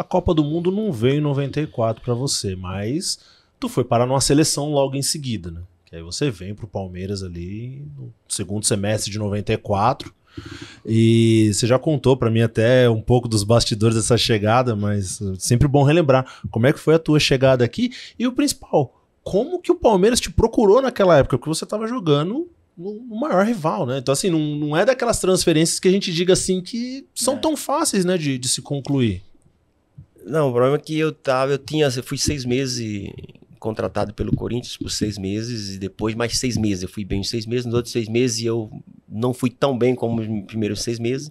a Copa do Mundo não veio em 94 para você, mas tu foi parar numa seleção logo em seguida, né? Que aí você vem pro Palmeiras ali no segundo semestre de 94. E você já contou para mim até um pouco dos bastidores dessa chegada, mas sempre bom relembrar como é que foi a tua chegada aqui e o principal, como que o Palmeiras te procurou naquela época, porque você estava jogando no maior rival, né? Então assim, não, não é daquelas transferências que a gente diga assim que são é. tão fáceis, né, de, de se concluir. Não, o problema é que eu tava, eu tinha, eu fui seis meses contratado pelo Corinthians por seis meses e depois mais seis meses. Eu fui bem uns seis meses, nos outros seis meses eu não fui tão bem como nos primeiros seis meses.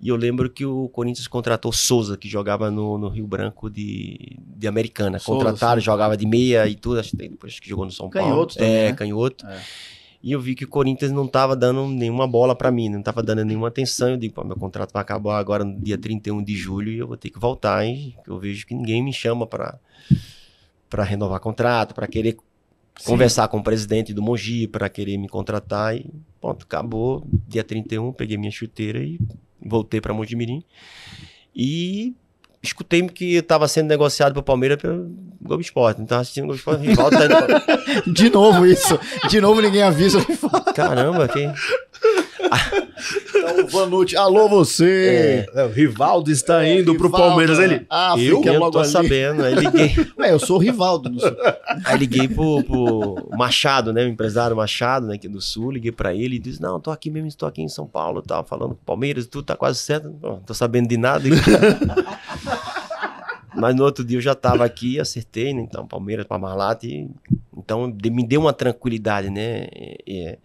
E eu lembro que o Corinthians contratou Souza, que jogava no, no Rio Branco de, de Americana. Souza, Contrataram, sim. jogava de meia e tudo, acho que depois que jogou no São canhoto Paulo. Também, é, né? canhoto. É. E eu vi que o Corinthians não estava dando nenhuma bola para mim, não estava dando nenhuma atenção. Eu digo, meu contrato vai acabar agora no dia 31 de julho e eu vou ter que voltar, hein? Eu vejo que ninguém me chama para para renovar contrato, para querer Sim. conversar com o presidente do Mogi, para querer me contratar e pronto, acabou. Dia 31, peguei minha chuteira e voltei para Mogi Mirim. E escutei que estava sendo negociado para o Palmeiras Globo Esporte. Então, assistindo Globo Esporte, Rivaldo tá indo... De novo isso. De novo ninguém avisa. Caramba, quem... Então, Vanucci, alô você! É. é. O Rivaldo está é, indo Rivaldo, pro Palmeiras. Ele, né? ah, eu que tô ali. sabendo. Aí liguei. Ué, eu sou o Rivaldo. sou. Aí liguei pro, pro, Machado, né? O empresário Machado, né? Aqui do Sul. Liguei pra ele e disse: Não, tô aqui mesmo, estou aqui em São Paulo. Tava falando Palmeiras e tudo, tá quase certo. Não tô sabendo de nada. Mas no outro dia eu já estava aqui, acertei, né? Então, Palmeiras, Parmalat. E... Então, me deu uma tranquilidade, né? É, é,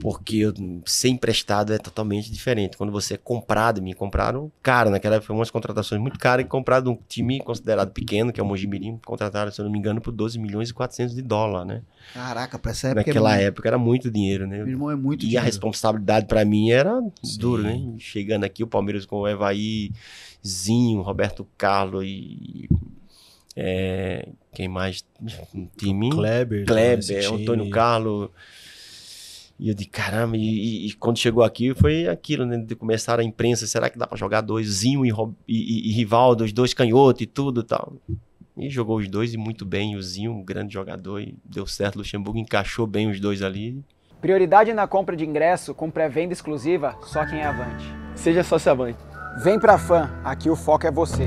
porque ser emprestado é totalmente diferente. Quando você é comprado, me compraram caro. Naquela época foi umas contratações muito caras e compraram um time considerado pequeno, que é o Mogi Mirim, contrataram, se eu não me engano, por 12 milhões e 400 de dólar, né? Caraca, pra essa época. É Naquela é época era muito dinheiro, né? Meu irmão é muito e dinheiro. E a responsabilidade para mim era Sim. duro, né? Chegando aqui, o Palmeiras com o Evaí, Zinho, Roberto Carlos e é, quem mais? Time? Kleber. Kleber, Antônio Carlos. E eu de caramba, e, e, quando chegou aqui foi aquilo, né? De começar a imprensa, será que dá para jogar dois Zinho e, e, e, Rivaldo, os dois canhotos e tudo tal. E jogou os dois e muito bem. O Zinho, um grande jogador, e deu certo. Luxemburgo encaixou bem os dois ali. Prioridade na compra de ingresso com pré-venda exclusiva, só quem é avante. Seja sócio avante. Vem pra fã, aqui o foco é você.